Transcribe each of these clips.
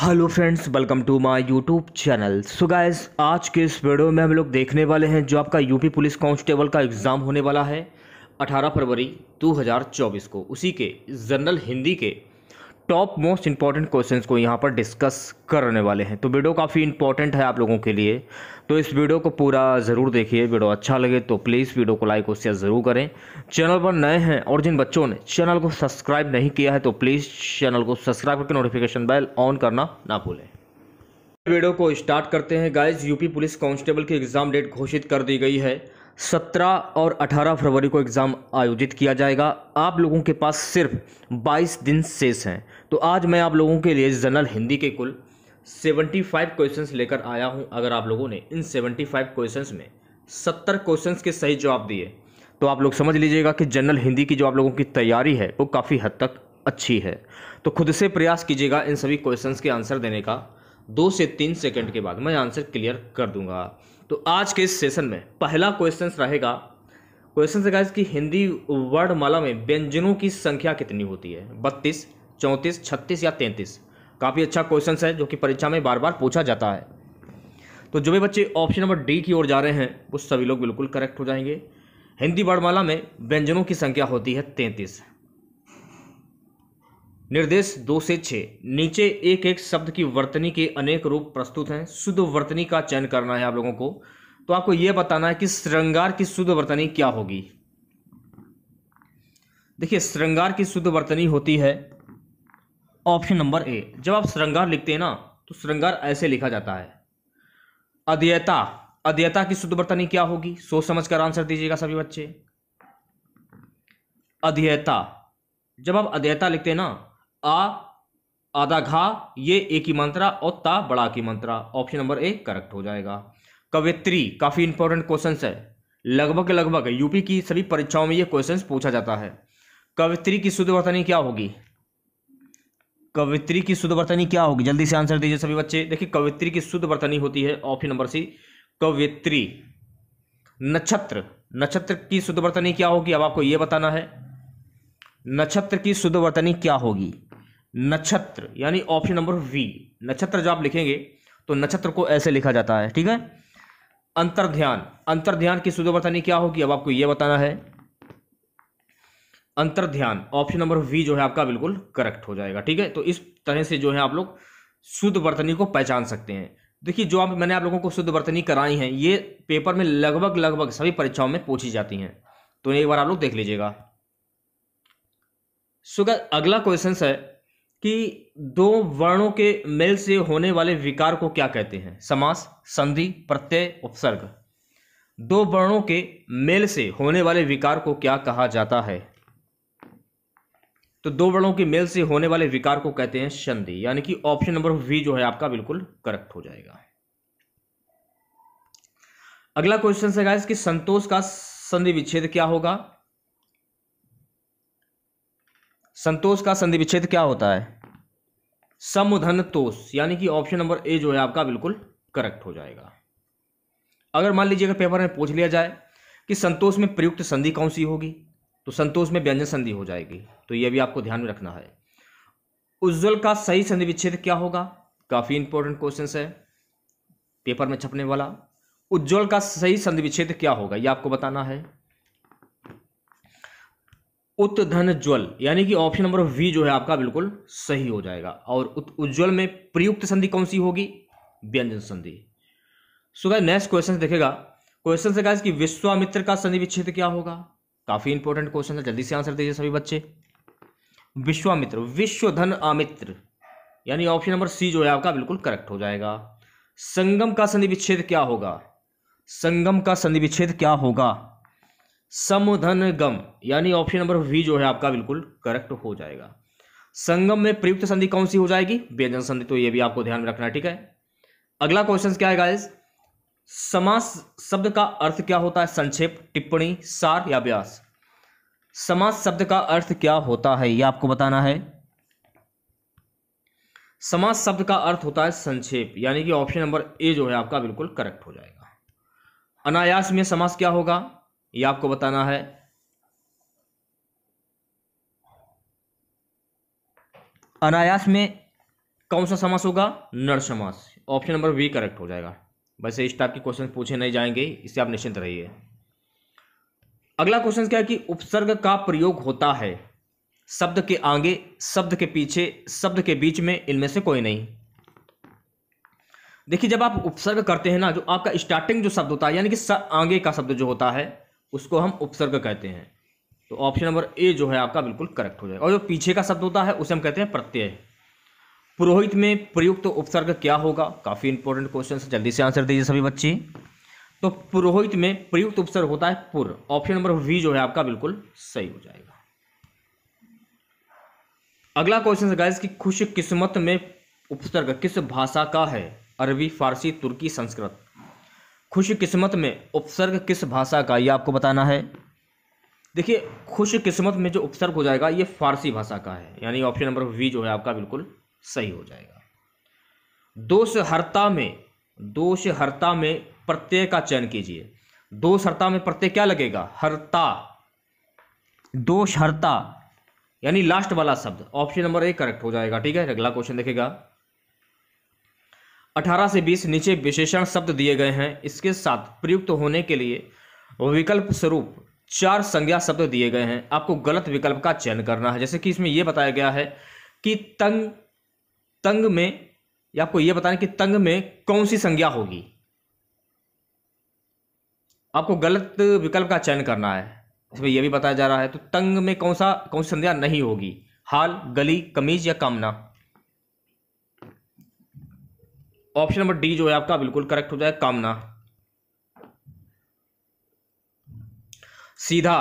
hello friends welcome to my YouTube channel so guys आज के इस वीडियो में हम लोग देखने वाले हैं जो आपका यूपी पुलिस कांस्टेबल का एग्ज़ाम होने वाला है 18 फरवरी 2024 को उसी के जनरल हिंदी के टॉप मोस्ट इंपॉर्टेंट क्वेश्चन को यहाँ पर डिस्कस करने वाले हैं तो वीडियो काफ़ी इंपॉर्टेंट है आप लोगों के लिए तो इस वीडियो को पूरा ज़रूर देखिए वीडियो अच्छा लगे तो प्लीज़ वीडियो को लाइक और शेयर ज़रूर करें चैनल पर नए हैं और जिन बच्चों ने चैनल को सब्सक्राइब नहीं किया है तो प्लीज़ चैनल को सब्सक्राइब करके नोटिफिकेशन बैल ऑन करना ना भूलें वीडियो को स्टार्ट करते हैं गाइज यूपी पुलिस कांस्टेबल की एग्ज़ाम डेट घोषित कर दी गई है 17 और 18 फरवरी को एग्ज़ाम आयोजित किया जाएगा आप लोगों के पास सिर्फ 22 दिन शेष हैं तो आज मैं आप लोगों के लिए जनरल हिंदी के कुल 75 क्वेश्चन लेकर आया हूं अगर आप लोगों ने इन 75 क्वेश्चन में 70 क्वेश्चंस के सही जवाब दिए तो आप लोग समझ लीजिएगा कि जनरल हिंदी की जो आप लोगों की तैयारी है वो काफ़ी हद तक अच्छी है तो खुद से प्रयास कीजिएगा इन सभी क्वेश्चन के आंसर देने का दो से तीन सेकेंड के बाद मैं आंसर क्लियर कर दूँगा तो आज के इस सेशन में पहला क्वेश्चन रहेगा क्वेश्चन रहेगा कि हिंदी वर्डमाला में व्यंजनों की संख्या कितनी होती है बत्तीस चौंतीस छत्तीस या तैंतीस काफ़ी अच्छा क्वेश्चन है जो कि परीक्षा में बार बार पूछा जाता है तो जो भी बच्चे ऑप्शन नंबर डी की ओर जा रहे हैं वो सभी लोग बिल्कुल करेक्ट हो जाएंगे हिंदी वर्णमाला में व्यंजनों की संख्या होती है तैंतीस निर्देश दो से छः नीचे एक एक शब्द की वर्तनी के अनेक रूप प्रस्तुत हैं शुद्ध वर्तनी का चयन करना है आप लोगों को तो आपको यह बताना है कि श्रृंगार की शुद्ध वर्तनी क्या होगी देखिए श्रृंगार की शुद्ध वर्तनी होती है ऑप्शन नंबर ए जब आप श्रृंगार लिखते हैं ना तो श्रृंगार ऐसे लिखा जाता है अध्ययता अध्ययता की शुद्ध वर्तनी क्या होगी सोच समझ कर आंसर दीजिएगा सभी बच्चे अध्ययता जब आप अध्ययता लिखते हैं ना आ आधा घा ये एक ही मंत्रा और ता बड़ा की मंत्रा ऑप्शन नंबर ए करेक्ट हो जाएगा कवित्री काफी इंपॉर्टेंट क्वेश्चन है लगभग लगभग यूपी की सभी परीक्षाओं में ये क्वेश्चन पूछा जाता है कवित्री की शुद्ध वर्तनी क्या होगी कवित्री की शुद्ध वर्तनी क्या होगी जल्दी से आंसर दीजिए सभी बच्चे देखिए कवित्री की शुद्ध वर्तनी होती है ऑप्शन नंबर सी कवित्री नक्षत्र नक्षत्र की शुद्ध वर्तनी क्या होगी अब आपको यह बताना है नक्षत्र की शुद्ध वर्तनी क्या होगी नक्षत्र यानी ऑप्शन नंबर वी नक्षत्र जब आप लिखेंगे तो नक्षत्र को ऐसे लिखा जाता है ठीक है अंतर्ध्यान अंतर्ध्यान की शुद्ध वर्तनी क्या होगी अब आपको यह बताना है अंतर्ध्यान ऑप्शन नंबर वी जो है आपका बिल्कुल करेक्ट हो जाएगा ठीक है तो इस तरह से जो है आप लोग शुद्ध वर्तनी को पहचान सकते हैं देखिए जो आप मैंने आप लोगों को शुद्ध वर्तनी कराई है ये पेपर में लगभग लगभग सभी परीक्षाओं में पूछी जाती हैं तो एक बार आप लोग देख लीजिएगा सुगर अगला क्वेश्चन है कि दो वर्णों के मेल से होने वाले विकार को क्या कहते हैं समास संधि प्रत्यय उपसर्ग दो वर्णों के मेल से होने वाले विकार को क्या कहा जाता है तो दो वर्णों के मेल से होने वाले विकार को कहते हैं संधि यानी कि ऑप्शन नंबर वी जो है आपका बिल्कुल करेक्ट हो जाएगा अगला क्वेश्चन है गाइस कि संतोष का संधि विच्छेद क्या होगा संतोष का संधि विच्छेद क्या होता है समुधन तोष यानी कि ऑप्शन नंबर ए जो है आपका बिल्कुल करेक्ट हो जाएगा अगर मान लीजिए अगर पेपर में पूछ लिया जाए कि संतोष में प्रयुक्त संधि कौन सी होगी तो संतोष में व्यंजन संधि हो जाएगी तो यह भी आपको ध्यान में रखना है उज्जवल का सही संधि विच्छेद क्या होगा काफ़ी इंपॉर्टेंट क्वेश्चन है पेपर में छपने वाला उज्जवल का सही संधि विच्छेद क्या होगा यह आपको बताना है उत्धन ज्वल यानी कि ऑप्शन नंबर वी जो है आपका बिल्कुल सही हो जाएगा और उज्ज्वल में प्रयुक्त संधि कौन सी होगी व्यंजन संधि सो गाइस नेक्स्ट क्वेश्चन देखेगा क्वेश्चन से गाइस कि विश्वामित्र का संधि विच्छेद क्या होगा काफी इंपॉर्टेंट क्वेश्चन है जल्दी से आंसर दीजिए सभी बच्चे विश्वामित्र विश्व धन अमित्र यानी ऑप्शन नंबर सी जो है आपका बिल्कुल करेक्ट हो जाएगा संगम का संधि विच्छेद क्या होगा संगम का संधि विच्छेद क्या होगा समधन गम यानी ऑप्शन नंबर वी जो है आपका बिल्कुल करेक्ट हो जाएगा संगम में प्रयुक्त संधि कौन सी हो जाएगी व्यंजन संधि तो ये भी आपको ध्यान में रखना ठीक है अगला क्वेश्चन क्या है गाइज समास शब्द का अर्थ क्या होता है संक्षेप टिप्पणी सार या व्यास समास शब्द का अर्थ क्या होता है यह आपको बताना है समास शब्द का अर्थ होता है संक्षेप यानी कि ऑप्शन नंबर ए जो है आपका बिल्कुल करेक्ट हो जाएगा अनायास में समास क्या होगा ये आपको बताना है अनायास में कौन सा समास होगा नर समास ऑप्शन नंबर बी करेक्ट हो जाएगा वैसे इस टाइप के क्वेश्चन पूछे नहीं जाएंगे इससे आप निश्चिंत रहिए अगला क्वेश्चन क्या है कि उपसर्ग का प्रयोग होता है शब्द के आगे शब्द के पीछे शब्द के बीच में इनमें से कोई नहीं देखिए जब आप उपसर्ग करते हैं ना जो आपका स्टार्टिंग जो शब्द होता है यानी कि आगे का शब्द जो होता है उसको हम उपसर्ग कहते हैं तो ऑप्शन नंबर ए जो है आपका बिल्कुल करेक्ट हो जाएगा और जो पीछे का शब्द होता है उसे हम कहते हैं प्रत्यय पुरोहित में प्रयुक्त तो उपसर्ग क्या होगा काफ़ी इंपॉर्टेंट क्वेश्चन है जल्दी से आंसर दीजिए सभी बच्चे तो पुरोहित में प्रयुक्त तो उपसर्ग होता है पुर ऑप्शन नंबर वी जो है आपका बिल्कुल सही हो जाएगा अगला क्वेश्चन है गाइस कि खुश किस्मत में उपसर्ग किस भाषा का है अरबी फारसी तुर्की संस्कृत खुशकिस्मत में उपसर्ग किस भाषा का ये आपको बताना है देखिए खुशकिस्मत में जो उपसर्ग हो जाएगा ये फारसी भाषा का है यानी ऑप्शन नंबर वी जो है आपका बिल्कुल सही हो जाएगा दोष हरता में दोष हरता में प्रत्यय का चयन कीजिए दोष हरता में प्रत्यय क्या लगेगा हरता दोष हरता यानी लास्ट वाला शब्द ऑप्शन नंबर ए करेक्ट हो जाएगा ठीक है अगला क्वेश्चन देखेगा 18 से 20 नीचे विशेषण शब्द दिए गए हैं इसके साथ प्रयुक्त होने के लिए विकल्प स्वरूप चार संज्ञा शब्द दिए गए हैं आपको गलत विकल्प का चयन करना है जैसे कि इसमें यह बताया गया है कि तंग तंग में या आपको यह बताना कि तंग में कौन सी संज्ञा होगी आपको गलत विकल्प का चयन करना है इसमें यह भी बताया जा रहा है तो तंग में कौन सा कौन सी संज्ञा नहीं होगी हाल गली कमीज या कामना ऑप्शन नंबर डी जो है आपका बिल्कुल करेक्ट हो जाए कामना सीधा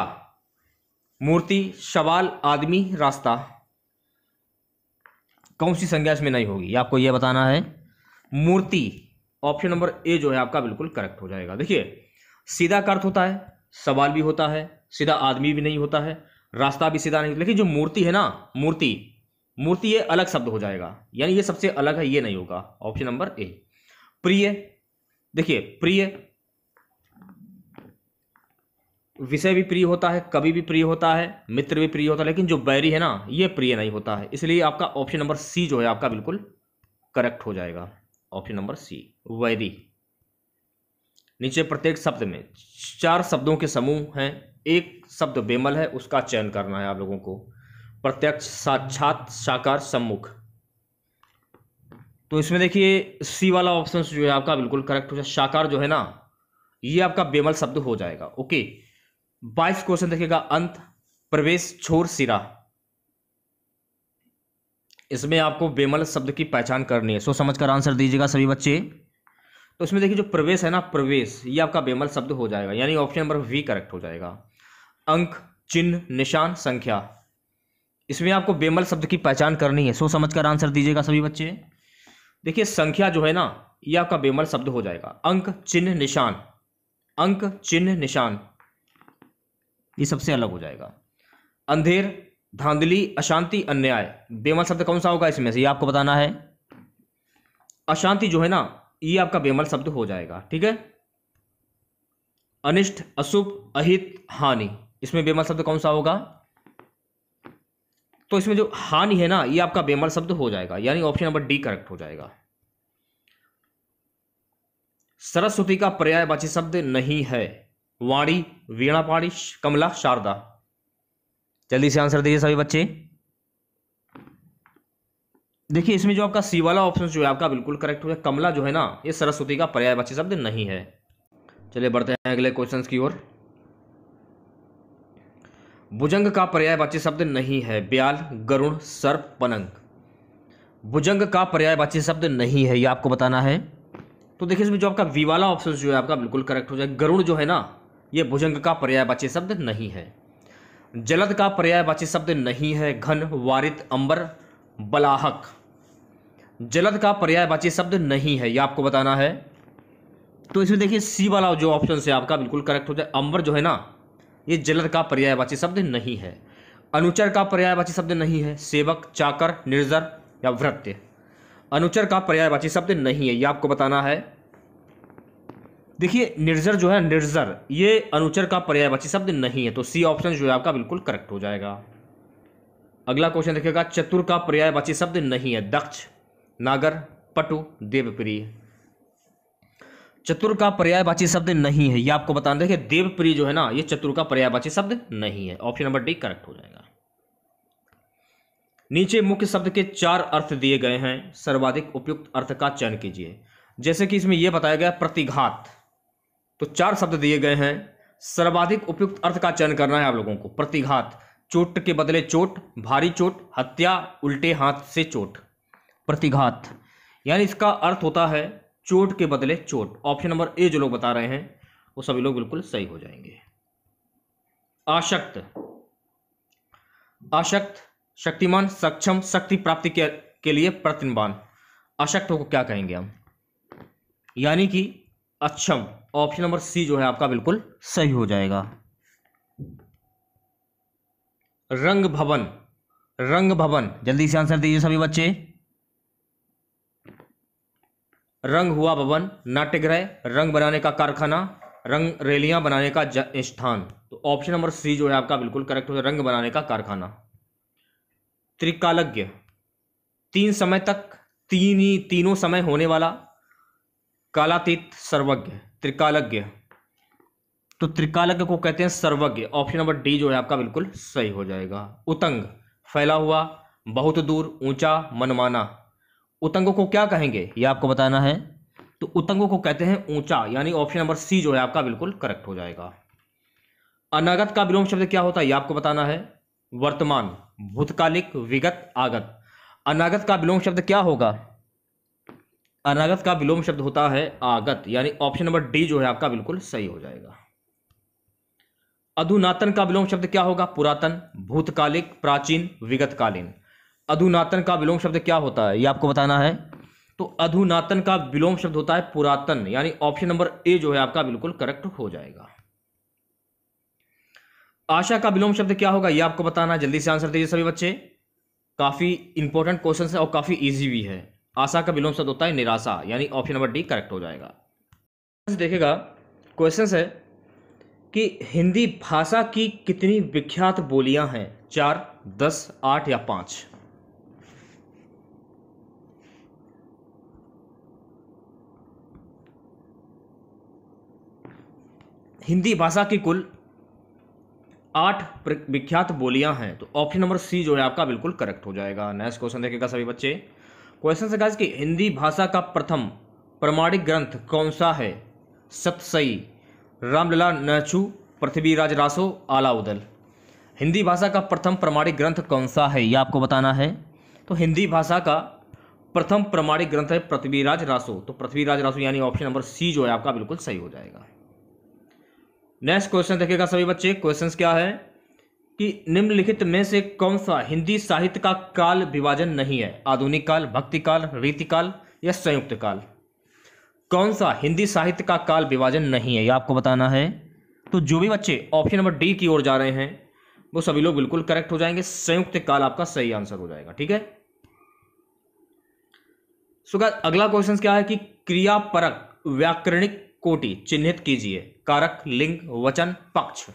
मूर्ति सवाल आदमी रास्ता कौन सी संज्ञा इसमें नहीं होगी आपको यह बताना है मूर्ति ऑप्शन नंबर ए जो है आपका बिल्कुल करेक्ट हो जाएगा देखिए सीधा का अर्थ होता है सवाल भी होता है सीधा आदमी भी नहीं होता है रास्ता भी सीधा नहीं लेकिन जो मूर्ति है ना मूर्ति मूर्ति ये अलग शब्द हो जाएगा यानी ये सबसे अलग है ये नहीं होगा ऑप्शन नंबर ए प्रिय देखिए प्रिय विषय भी प्रिय होता है कवि भी प्रिय होता है मित्र भी प्रिय होता है लेकिन जो बैरी है ना ये प्रिय नहीं होता है इसलिए आपका ऑप्शन नंबर सी जो है आपका बिल्कुल करेक्ट हो जाएगा ऑप्शन नंबर सी वैरी नीचे प्रत्येक शब्द में चार शब्दों के समूह हैं एक शब्द बेमल है उसका चयन करना है आप लोगों को प्रत्यक्ष साक्षात साकार सम्मुख तो इसमें देखिए सी वाला ऑप्शन जो है आपका बिल्कुल करेक्ट हो जाए साकार जो है ना ये आपका बेमल शब्द हो जाएगा ओके बाईस क्वेश्चन देखिएगा अंत प्रवेश छोर सिरा इसमें आपको बेमल शब्द की पहचान करनी है सो समझ कर आंसर दीजिएगा सभी बच्चे तो इसमें देखिए जो प्रवेश है ना प्रवेश ये आपका बेमल शब्द हो जाएगा यानी ऑप्शन नंबर वी करेक्ट हो जाएगा अंक चिन्ह निशान संख्या इसमें आपको बेमल शब्द की पहचान करनी है सो समझ कर आंसर दीजिएगा सभी बच्चे देखिए संख्या जो है ना ये आपका बेमल शब्द हो जाएगा अंक चिन्ह निशान अंक चिन्ह निशान ये सबसे अलग हो जाएगा अंधेर धांधली अशांति अन्याय बेमल शब्द कौन सा होगा इसमें से ये आपको बताना है अशांति जो है ना ये आपका बेमल शब्द हो जाएगा ठीक है अनिष्ट अशुभ अहित हानि इसमें बेमल शब्द कौन सा होगा तो इसमें जो हानि है ना ये आपका बेमल शब्द हो जाएगा यानी ऑप्शन नंबर डी करेक्ट हो जाएगा सरस्वती का पर्यायवाची शब्द नहीं है वाणी वीणा पाणी कमला शारदा जल्दी से आंसर दीजिए सभी बच्चे देखिए इसमें जो आपका सी वाला ऑप्शन जो है आपका बिल्कुल करेक्ट हो गया कमला जो है ना ये सरस्वती का पर्यायवाची शब्द नहीं है चलिए बढ़ते हैं अगले क्वेश्चन की ओर भुजंग का पर्यायवाची शब्द नहीं है ब्याल गरुण सर्प पनंग भुजंग का पर्यायवाची शब्द नहीं है ये आपको बताना है तो देखिए इसमें जो आपका वी वाला ऑप्शन जो है आपका बिल्कुल करेक्ट हो जाएगा गरुण जो है ना ये भुजंग का पर्यायवाची शब्द नहीं है जलद का पर्यायवाची शब्द नहीं है घन वारित अंबर बलाहक जलद का पर्यायवाची शब्द नहीं है ये आपको बताना है तो इसमें देखिए सी वाला जो ऑप्शन है आपका बिल्कुल करेक्ट हो जाए अंबर जो है ना ये जलर का पर्यायवाची शब्द नहीं है अनुचर का पर्यायवाची शब्द नहीं है सेवक चाकर निर्जर या वृत्य अनुचर का पर्यायवाची शब्द नहीं है यह आपको बताना है देखिए निर्जर जो है निर्जर ये अनुचर का पर्यायवाची शब्द नहीं है तो सी ऑप्शन जो है आपका बिल्कुल करेक्ट हो जाएगा अगला क्वेश्चन देखिएगा चतुर का पर्यायवाची शब्द नहीं है दक्ष नागर पटु देवप्रिय चतुर का पर्यायवाची शब्द नहीं है ये आपको बताना देखिए देवप्रिय जो है ना ये चतुर का पर्यायवाची शब्द नहीं है ऑप्शन नंबर डी करेक्ट हो जाएगा नीचे मुख्य शब्द के चार अर्थ दिए गए हैं सर्वाधिक उपयुक्त अर्थ का चयन कीजिए जैसे कि इसमें यह बताया गया प्रतिघात तो चार शब्द दिए गए हैं सर्वाधिक उपयुक्त अर्थ का चयन करना है आप लोगों को प्रतिघात चोट के बदले चोट भारी चोट हत्या उल्टे हाथ से चोट प्रतिघात यानी इसका अर्थ होता है चोट के बदले चोट ऑप्शन नंबर ए जो लोग बता रहे हैं वो सभी लोग बिल्कुल सही हो जाएंगे आशक्त आशक्त शक्तिमान सक्षम शक्ति प्राप्ति के, के लिए प्रतिमान अशक्त को क्या कहेंगे हम यानी कि अक्षम ऑप्शन नंबर सी जो है आपका बिल्कुल सही हो जाएगा रंग भवन रंग भवन जल्दी से आंसर दीजिए सभी बच्चे रंग हुआ भवन नाट्यगृह रंग बनाने का कारखाना रंग रैलियां बनाने का स्थान तो ऑप्शन नंबर सी जो है आपका बिल्कुल करेक्ट हो रंग बनाने का कारखाना त्रिकालज्ञ तीन समय तक तीन ही तीनों समय होने वाला कालातीत सर्वज्ञ त्रिकालज्ञ तो त्रिकालज्ञ को कहते हैं सर्वज्ञ ऑप्शन नंबर डी जो है आपका बिल्कुल सही हो जाएगा उतंग फैला हुआ बहुत दूर ऊंचा मनमाना उतंगों को क्या कहेंगे ये आपको बताना है तो उतंगों को कहते हैं ऊंचा यानी ऑप्शन नंबर सी जो है आपका बिल्कुल करेक्ट हो जाएगा अनागत का विलोम शब्द क्या होता है यह आपको बताना है वर्तमान भूतकालिक विगत आगत अनागत का विलोम शब्द क्या होगा अनागत का विलोम शब्द होता है आगत यानी ऑप्शन नंबर डी जो है आपका बिल्कुल सही हो जाएगा अधुनातन का विलोम शब्द क्या होगा पुरातन भूतकालिक प्राचीन विगतकालीन अधुनातन का विलोम शब्द क्या होता है ये आपको बताना है तो अधुनातन का विलोम शब्द होता है पुरातन यानी ऑप्शन नंबर ए जो है आपका बिल्कुल करेक्ट हो जाएगा आशा का विलोम शब्द क्या होगा ये आपको बताना है जल्दी से आंसर दीजिए सभी बच्चे काफी इंपॉर्टेंट क्वेश्चन है और काफी ईजी भी है आशा का विलोम शब्द होता है निराशा यानी ऑप्शन नंबर डी करेक्ट हो जाएगा देखेगा क्वेश्चन है कि हिंदी भाषा की कितनी विख्यात बोलियां हैं चार दस आठ या पांच हिंदी भाषा की कुल आठ विख्यात बोलियां हैं तो ऑप्शन नंबर सी जो है आपका बिल्कुल करेक्ट हो जाएगा नेक्स्ट क्वेश्चन देखेगा सभी बच्चे क्वेश्चन से कहा कि हिंदी भाषा का प्रथम प्रमाणिक ग्रंथ कौन सा है सतसई रामलला नचू पृथ्वीराज रासो आलाउदल हिंदी भाषा का प्रथम प्रमाणिक ग्रंथ कौन सा है यह आपको बताना है तो हिंदी भाषा का प्रथम प्रमाणिक ग्रंथ है पृथ्वीराज रासो तो पृथ्वीराज रासो यानी ऑप्शन नंबर सी जो है आपका बिल्कुल सही हो जाएगा नेक्स्ट क्वेश्चन देखिएगा सभी बच्चे क्वेश्चन क्या है कि निम्नलिखित में से कौन सा हिंदी साहित्य का काल विभाजन नहीं है आधुनिक काल भक्ति काल रीतिकाल या संयुक्त काल कौन सा हिंदी साहित्य का काल विभाजन नहीं है यह आपको बताना है तो जो भी बच्चे ऑप्शन नंबर डी की ओर जा रहे हैं वो सभी लोग बिल्कुल करेक्ट हो जाएंगे संयुक्त काल आपका सही आंसर हो जाएगा ठीक है सुगा अगला क्वेश्चन क्या है कि क्रियापरक व्याकरणिक कोटि चिन्हित कीजिए कारक लिंग वचन पक्ष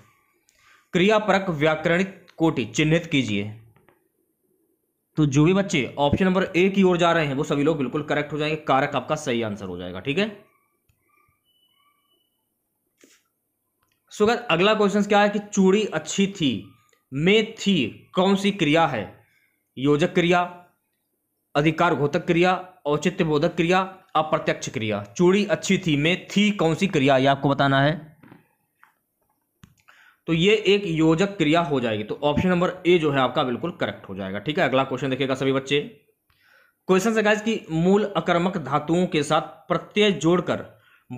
क्रियापरक व्याकरणिक कोटि चिन्हित कीजिए तो जो भी बच्चे ऑप्शन नंबर ए की ओर जा रहे हैं वो सभी लोग बिल्कुल करेक्ट हो जाएंगे कारक आपका सही आंसर हो जाएगा ठीक है सुगत अगला क्वेश्चन क्या है कि चूड़ी अच्छी थी में थी कौन सी क्रिया है योजक क्रिया अधिकार घोतक क्रिया औचित्य बोधक क्रिया अप्रत्यक्ष क्रिया चूड़ी अच्छी थी में थी कौन सी क्रिया ये आपको बताना है तो ये एक योजक क्रिया हो जाएगी तो ऑप्शन नंबर ए जो है आपका बिल्कुल करेक्ट हो जाएगा ठीक है अगला क्वेश्चन देखिएगा सभी बच्चे क्वेश्चन से गाइस कि मूल अकर्मक धातुओं के साथ प्रत्यय जोड़कर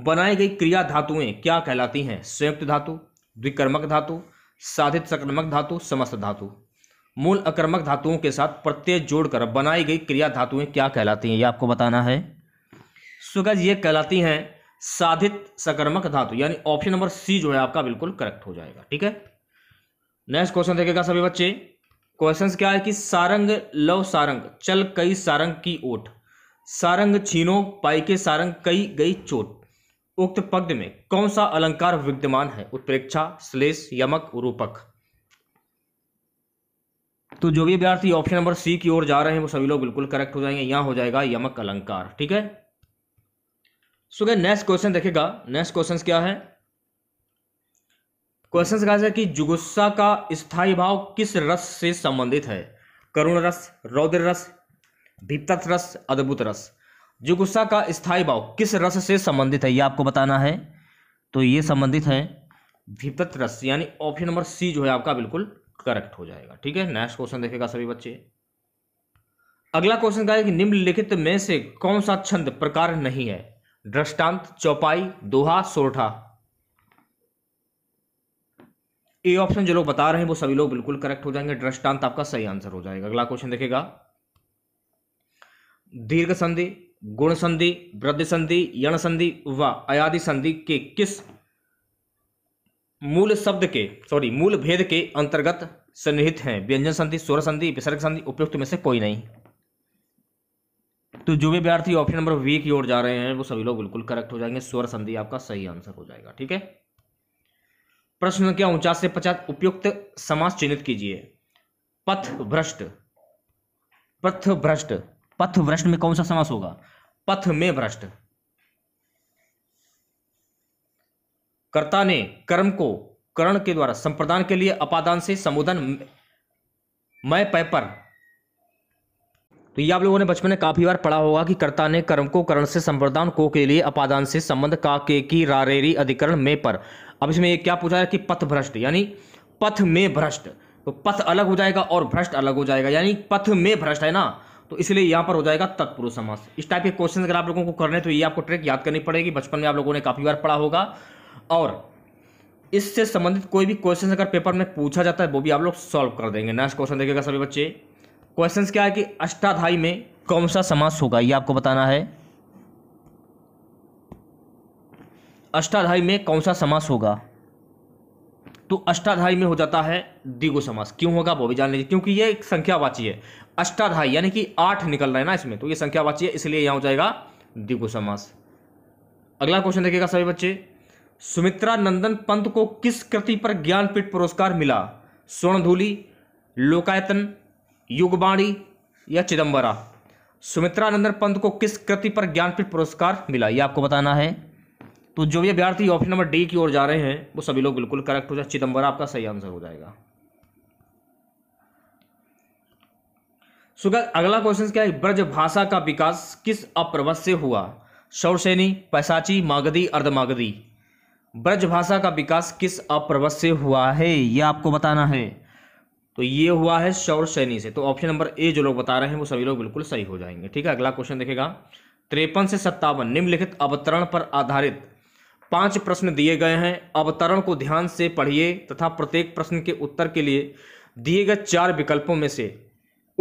बनाई गई क्रिया धातुएं क्या कहलाती हैं संयुक्त धातु द्विकर्मक धातु साधित सक्रमक धातु समस्त धातु मूल अकर्मक धातुओं के साथ प्रत्यय जोड़कर बनाई गई क्रिया धातुएं क्या कहलाती हैं ये आपको बताना है सो गैज ये कहलाती हैं साधित सकर्मक धातु यानी ऑप्शन नंबर सी जो है आपका बिल्कुल करेक्ट हो जाएगा ठीक है नेक्स्ट क्वेश्चन देखेगा सभी बच्चे क्वेश्चन क्या है कि सारंग लव सारंग चल कई सारंग की ओट सारंग छीनो पाई के सारंग कई गई चोट उक्त पद में कौन सा अलंकार विद्यमान है उत्प्रेक्षा श्लेष यमक रूपक तो जो भी विद्यार्थी ऑप्शन नंबर सी की ओर जा रहे हैं वो सभी लोग बिल्कुल करेक्ट हो जाएंगे यहां हो जाएगा यमक अलंकार ठीक है सो नेक्स्ट क्वेश्चन देखेगा नेक्स्ट क्वेश्चन क्या है क्वेश्चन कहा है कि जुगुस्सा का स्थायी भाव किस रस से संबंधित है करुण रस रौद्र रस भीपत रस अद्भुत रस जुगुस्सा का स्थायी भाव किस रस से संबंधित है ये आपको बताना है तो ये संबंधित है भीपत रस यानी ऑप्शन नंबर सी जो है आपका बिल्कुल करेक्ट हो जाएगा ठीक है नेक्स्ट क्वेश्चन देखेगा सभी बच्चे अगला क्वेश्चन कहा है कि निम्नलिखित में से कौन सा छंद प्रकार नहीं है दृष्टांत चौपाई दोहा सोरठा ए ऑप्शन जो लोग बता रहे हैं वो सभी लोग बिल्कुल करेक्ट हो जाएंगे दृष्टांत आपका सही आंसर हो जाएगा अगला क्वेश्चन देखेगा दीर्घ संधि गुण संधि वृद्धि संधि यण संधि व अयादि संधि के किस मूल शब्द के सॉरी मूल भेद के अंतर्गत सन्निहित हैं व्यंजन संधि स्वर संधि विसर्ग संधि उपयुक्त में से कोई नहीं तो जो भी विद्यार्थी ऑप्शन नंबर वी की ओर जा रहे हैं वो सभी लोग बिल्कुल करेक्ट हो जाएंगे स्वर संधि आपका सही आंसर हो जाएगा ठीक है प्रश्न संख्या उनचास से पचास उपयुक्त समास चिन्हित कीजिए पथ भ्रष्ट पथ भ्रष्ट पथ भ्रष्ट में कौन सा समास होगा पथ में भ्रष्ट कर्ता ने कर्म को करण के द्वारा संप्रदान के लिए अपादान से संबोधन मैं पेपर तो ये आप लोगों ने बचपन में काफी बार पढ़ा होगा कि कर्ता ने कर्म को करण से संप्रदान को के लिए अपादान से संबंध का के की रारेरी अधिकरण में पर अब इसमें ये क्या पूछा है कि पथ भ्रष्ट यानी पथ में भ्रष्ट तो पथ अलग हो जाएगा और भ्रष्ट अलग हो जाएगा यानी पथ में भ्रष्ट है ना तो इसलिए यहाँ पर हो जाएगा तत्पुरुष समास इस टाइप के क्वेश्चन अगर आप लोगों को करने तो ये आपको ट्रिक याद करनी पड़ेगी बचपन में आप लोगों ने काफी बार पढ़ा होगा और इससे संबंधित कोई भी क्वेश्चन अगर पेपर में पूछा जाता है वो भी आप लोग सॉल्व कर देंगे नेक्स्ट क्वेश्चन देखेगा सभी बच्चे क्वेश्चन क्या है कि अष्टाध्यायी में कौन सा समास होगा ये आपको बताना है अष्टाध्यायी में कौन सा समास होगा तो अष्टाध्यायी में हो जाता है दिगो समास क्यों होगा वो भी जान लीजिए क्योंकि ये एक संख्यावाची है अष्टाध्यायी यानी कि आठ निकल रहा है ना इसमें तो ये संख्यावाची है इसलिए यहां हो जाएगा दिगो समास अगला क्वेश्चन देखिएगा सभी बच्चे सुमित्रा नंदन पंत को किस कृति पर ज्ञानपीठ पुरस्कार मिला स्वर्णधूली लोकायतन युगवाणी या सुमित्रा नंदन पंत को किस कृति पर ज्ञानपीठ पुरस्कार मिला ये आपको बताना है तो जो भी अभ्यर्थी ऑप्शन नंबर डी की ओर जा रहे हैं वो सभी लोग बिल्कुल करेक्ट हो जाए चिदम्बरा आपका सही आंसर हो जाएगा सुगत अगला क्वेश्चन क्या है ब्रज भाषा का विकास किस अप्रवत से हुआ शौरसेनी पैसाची मागधी अर्धमागधी ब्रज भाषा का विकास किस अप्रवत से हुआ है यह आपको बताना है तो ये हुआ है शौर सैनी से तो ऑप्शन नंबर ए जो लोग बता रहे हैं वो सभी लोग बिल्कुल सही हो जाएंगे ठीक है अगला क्वेश्चन देखेगा त्रेपन से सत्तावन निम्नलिखित अवतरण पर आधारित पांच प्रश्न दिए गए हैं अवतरण को ध्यान से पढ़िए तथा प्रत्येक प्रश्न के उत्तर के लिए दिए गए चार विकल्पों में से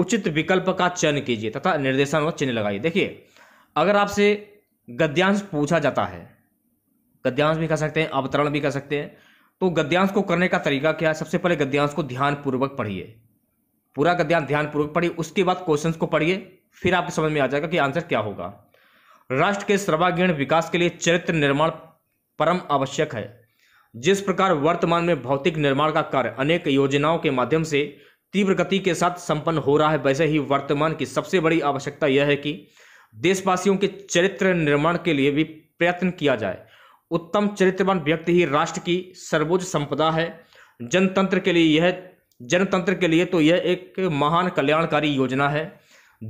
उचित विकल्प का चयन कीजिए तथा निर्देशन व चिन्ह लगाइए देखिए अगर आपसे गद्यांश पूछा जाता है गद्यांश भी कह सकते हैं अवतरण भी कह सकते हैं तो गद्यांश को करने का तरीका क्या है सबसे पहले गद्यांश को ध्यानपूर्वक पढ़िए पूरा गद्यांश ध्यानपूर्वक पढ़िए उसके बाद क्वेश्चंस को पढ़िए फिर आपको समझ में आ जाएगा कि आंसर क्या होगा राष्ट्र के सर्वागीण विकास के लिए चरित्र निर्माण परम आवश्यक है जिस प्रकार वर्तमान में भौतिक निर्माण का कार्य अनेक योजनाओं के माध्यम से तीव्र गति के साथ संपन्न हो रहा है वैसे ही वर्तमान की सबसे बड़ी आवश्यकता यह है कि देशवासियों के चरित्र निर्माण के लिए भी प्रयत्न किया जाए उत्तम चरित्रवान व्यक्ति ही राष्ट्र की सर्वोच्च संपदा है जनतंत्र के लिए यह जनतंत्र के लिए तो यह एक महान कल्याणकारी योजना है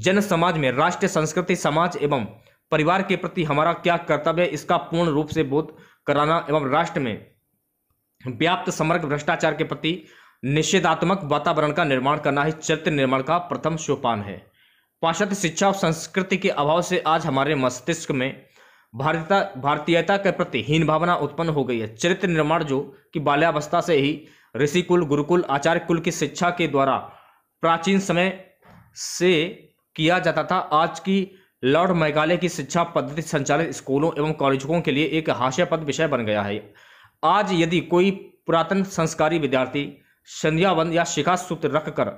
जन समाज में राष्ट्रीय संस्कृति समाज एवं परिवार के प्रति हमारा क्या कर्तव्य है इसका पूर्ण रूप से बोध कराना एवं राष्ट्र में व्याप्त समर्ग भ्रष्टाचार के प्रति निषेधात्मक वातावरण का निर्माण करना ही चरित्र निर्माण का प्रथम सोपान है पाश्चात्य शिक्षा और संस्कृति के अभाव से आज हमारे मस्तिष्क में भारतीयता भारतीयता के प्रति हीन भावना उत्पन्न हो गई है चरित्र निर्माण जो कि बाल्यावस्था से ही ऋषि कुल गुरुकुल आचार्य कुल की शिक्षा के द्वारा प्राचीन समय से किया जाता था आज की लॉर्ड मैगाले की शिक्षा पद्धति संचालित स्कूलों एवं कॉलेजों के लिए एक हास्यपद विषय बन गया है आज यदि कोई पुरातन संस्कारी विद्यार्थी संध्यावन या शिखा सूत्र रखकर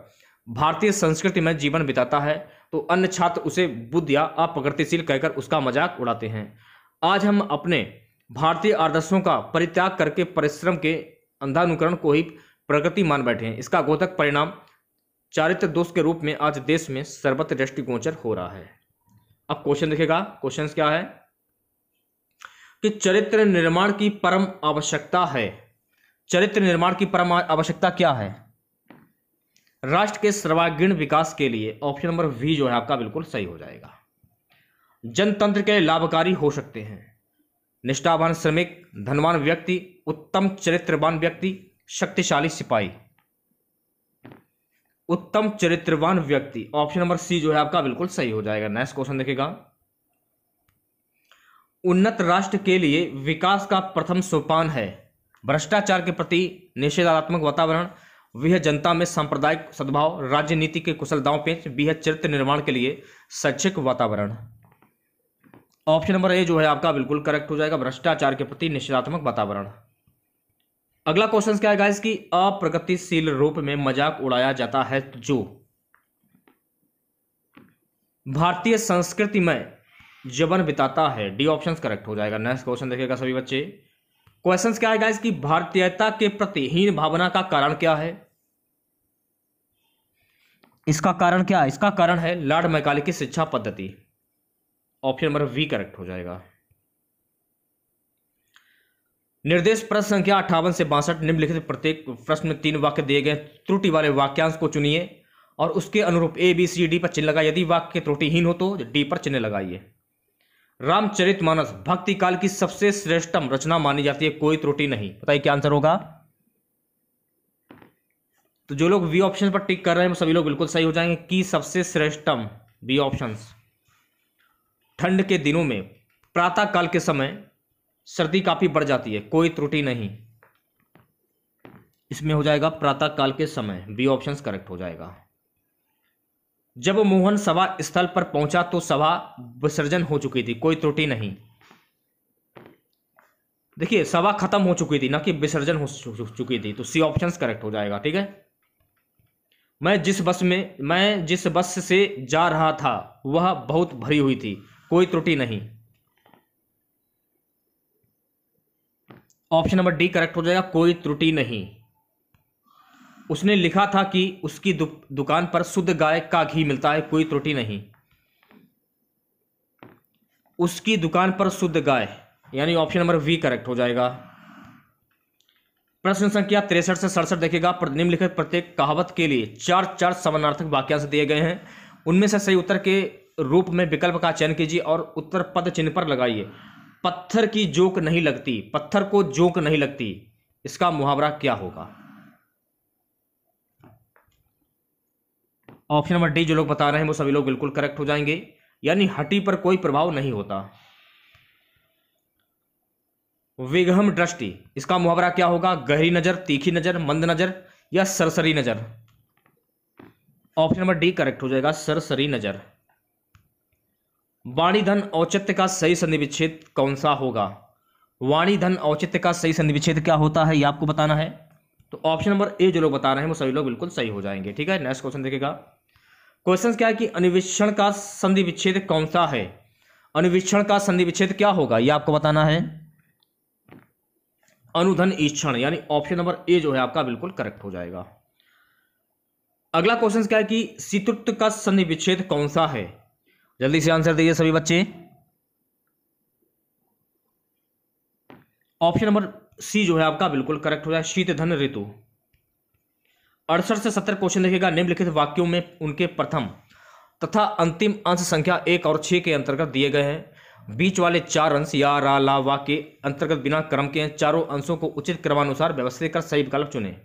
भारतीय संस्कृति में जीवन बिताता है तो अन्य छात्र उसे बुद्ध या अप्रगतिशील कहकर उसका मजाक उड़ाते हैं आज हम अपने भारतीय आदर्शों का परित्याग करके परिश्रम के अंधानुकरण को ही प्रगति मान बैठे हैं इसका गोतक परिणाम चारित्र दोष के रूप में आज देश में सर्वत्र दृष्टिगोचर हो रहा है अब क्वेश्चन देखेगा क्वेश्चन क्या है कि चरित्र निर्माण की परम आवश्यकता है चरित्र निर्माण की परम आवश्यकता क्या है राष्ट्र के सर्वागीण विकास के लिए ऑप्शन नंबर वी जो है आपका बिल्कुल सही हो जाएगा जनतंत्र के लाभकारी हो सकते हैं निष्ठावान श्रमिक धनवान व्यक्ति उत्तम चरित्रवान व्यक्ति शक्तिशाली सिपाही उत्तम चरित्रवान व्यक्ति ऑप्शन नंबर सी जो है आपका बिल्कुल सही हो जाएगा नेक्स्ट क्वेश्चन देखेगा उन्नत राष्ट्र के लिए विकास का प्रथम सोपान है भ्रष्टाचार के प्रति निषेधात्मक वातावरण वह जनता में सांप्रदायिक सद्भाव राजनीति के कुशल दाव पेंच वह चरित्र निर्माण के लिए शैक्षिक वातावरण ऑप्शन नंबर ए जो है आपका बिल्कुल करेक्ट हो जाएगा भ्रष्टाचार के प्रति निषेधात्मक वातावरण अगला क्वेश्चन क्या है गाइस कि अप्रगतिशील रूप में मजाक उड़ाया जाता है जो भारतीय संस्कृति में जीवन बिताता है डी ऑप्शन करेक्ट हो जाएगा नेक्स्ट क्वेश्चन देखिएगा सभी बच्चे क्वेश्चंस क्या आएगा इसकी भारतीयता के प्रति हीन भावना का कारण क्या है इसका कारण क्या है इसका कारण है लॉर्ड मैकाले की शिक्षा पद्धति ऑप्शन नंबर वी करेक्ट हो जाएगा निर्देश प्रश्न संख्या अट्ठावन से बासठ निम्नलिखित प्रत्येक प्रश्न में तीन वाक्य दिए गए त्रुटि वाले वाक्यांश को चुनिए और उसके अनुरूप ए बी सी डी पर चिन्ह लगाइए यदि वाक्य त्रुटिहीन हो तो डी पर चिन्ह लगाइए रामचरित मानस भक्ति काल की सबसे श्रेष्ठम रचना मानी जाती है कोई त्रुटि नहीं बताइए क्या आंसर होगा तो जो लोग बी ऑप्शन पर टिक कर रहे हैं सभी लोग बिल्कुल सही हो जाएंगे कि सबसे श्रेष्ठम बी ऑप्शन ठंड के दिनों में प्रातः काल के समय सर्दी काफ़ी बढ़ जाती है कोई त्रुटि नहीं इसमें हो जाएगा प्रातः काल के समय बी ऑप्शन करेक्ट हो जाएगा जब मोहन सभा स्थल पर पहुंचा तो सभा विसर्जन हो चुकी थी कोई त्रुटि नहीं देखिए सभा खत्म हो चुकी थी ना कि विसर्जन हो चुकी थी तो सी ऑप्शन करेक्ट हो जाएगा ठीक है मैं जिस बस में मैं जिस बस से जा रहा था वह बहुत भरी हुई थी कोई त्रुटि नहीं ऑप्शन नंबर डी करेक्ट हो जाएगा कोई त्रुटि नहीं उसने लिखा था कि उसकी दु, दुकान पर शुद्ध गाय का घी मिलता है कोई त्रुटि नहीं उसकी दुकान पर शुद्ध गाय यानी ऑप्शन नंबर वी करेक्ट हो जाएगा प्रश्न संख्या तिरसठ से सड़सठ देखेगा निम्नलिखित प्रत्येक कहावत के लिए चार चार समानार्थक वाक्यांश दिए गए हैं उनमें से सही उत्तर के रूप में विकल्प का चयन कीजिए और उत्तर पद चिन्ह पर लगाइए पत्थर की जोक नहीं लगती पत्थर को जोक नहीं लगती इसका मुहावरा क्या होगा ऑप्शन नंबर डी जो लोग बता रहे हैं वो सभी लोग बिल्कुल करेक्ट हो जाएंगे यानी हटी पर कोई प्रभाव नहीं होता विघम दृष्टि इसका मुहावरा क्या होगा गहरी नजर तीखी नजर मंद नजर या सरसरी नजर ऑप्शन नंबर डी करेक्ट हो जाएगा सरसरी नजर वाणी धन औचित्य का सही संधि विच्छेद कौन सा होगा वाणी धन औचित्य का सही संधि विच्छेद क्या होता है यह आपको बताना है तो ऑप्शन नंबर ए जो लोग बता रहे हैं वो सभी लोग बिल्कुल सही हो जाएंगे ठीक है नेक्स्ट क्वेश्चन देखिएगा क्वेश्चन क्या है कि अनिवेक्षण का संधि विच्छेद कौन सा है अनिवेक्षण का संधि विच्छेद क्या होगा यह आपको बताना है अनुधन ईक्षण यानी ऑप्शन नंबर ए जो है आपका बिल्कुल करेक्ट हो जाएगा अगला क्वेश्चन क्या है कि सितुत्व का संधि विच्छेद कौन सा है जल्दी से आंसर दीजिए सभी बच्चे ऑप्शन नंबर सी जो है आपका बिल्कुल करेक्ट हो जाए शीतधन ऋतु अड़सठ से सत्तर क्वेश्चन देखेगा निम्नलिखित वाक्यों में उनके प्रथम तथा अंतिम अंश संख्या एक और छः के अंतर्गत दिए गए हैं बीच वाले चार अंश या रा ला वा के अंतर्गत बिना क्रम के चारों अंशों को उचित क्रमानुसार व्यवस्थित कर सही विकल्प चुने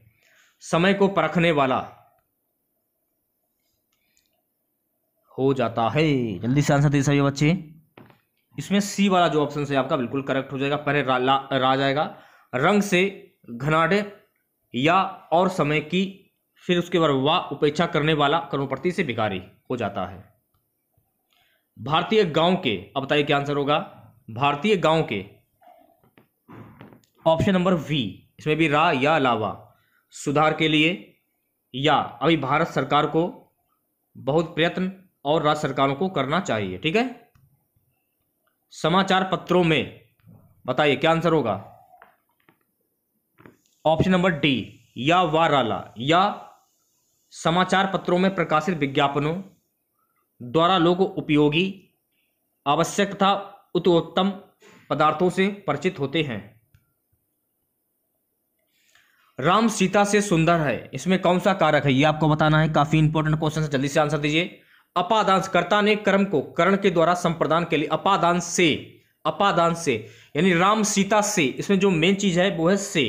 समय को परखने वाला हो जाता है जल्दी से आंसर दे सभी बच्चे इसमें सी वाला जो ऑप्शन है आपका बिल्कुल करेक्ट हो जाएगा पहले रा, रा जाएगा रंग से घनाडे या और समय की फिर उसके बाद वह उपेक्षा करने वाला कर्मप्रति से भिखारी हो जाता है भारतीय गांव के अब बताइए क्या आंसर होगा भारतीय गांव के ऑप्शन नंबर वी इसमें भी रा या लावा सुधार के लिए या अभी भारत सरकार को बहुत प्रयत्न और राज्य सरकारों को करना चाहिए ठीक है समाचार पत्रों में बताइए क्या आंसर होगा ऑप्शन नंबर डी या वाराला या समाचार पत्रों में प्रकाशित विज्ञापनों द्वारा लोग उपयोगी आवश्यक तथा उत्तोत्तम पदार्थों से परिचित होते हैं राम सीता से सुंदर है इसमें कौन सा कारक है ये आपको बताना है काफी इंपॉर्टेंट क्वेश्चन है जल्दी से आंसर दीजिए अपादांशकर्ता ने कर्म को करण के द्वारा संप्रदान के लिए अपादान से अपादान से यानी राम सीता से इसमें जो मेन चीज है वो है से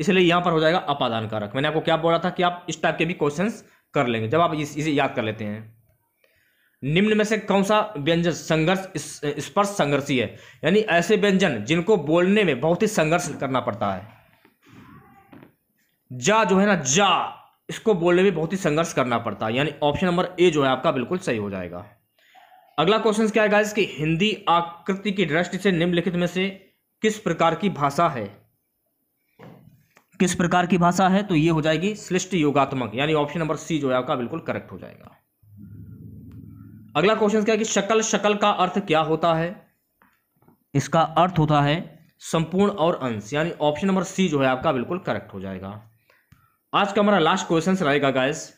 इसलिए यहाँ पर हो जाएगा अपादान कारक मैंने आपको क्या बोला था कि आप इस टाइप के भी क्वेश्चन कर लेंगे जब आप इस, इसे याद कर लेते हैं निम्न में से कौन सा व्यंजन संघर्ष स्पर्श संघर्षी है यानी ऐसे व्यंजन जिनको बोलने में बहुत ही संघर्ष करना पड़ता है जा जो है ना जा इसको बोलने में बहुत ही संघर्ष करना पड़ता है यानी ऑप्शन नंबर ए जो है आपका बिल्कुल सही हो जाएगा अगला क्वेश्चन क्या है इसकी हिंदी आकृति की दृष्टि से निम्नलिखित में से किस प्रकार की भाषा है किस प्रकार की भाषा है तो ये हो जाएगी श्लिष्ट योगात्मक यानी ऑप्शन नंबर सी जो है आपका बिल्कुल करेक्ट हो जाएगा अगला क्वेश्चन क्या है कि शकल शकल का अर्थ क्या होता है इसका अर्थ होता है संपूर्ण और अंश यानी ऑप्शन नंबर सी जो है आपका बिल्कुल करेक्ट हो जाएगा आज का हमारा लास्ट क्वेश्चन रहेगा गायस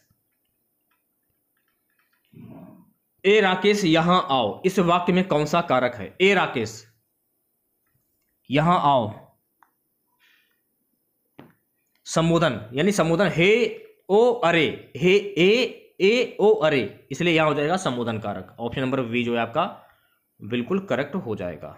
ए राकेश यहां आओ इस वाक्य में कौन सा कारक है ए राकेश यहां आओ संबोधन यानी संबोधन हे ओ अरे हे ए ए ओ अरे इसलिए यहां हो जाएगा संबोधन कारक ऑप्शन नंबर वी जो है आपका बिल्कुल करेक्ट हो जाएगा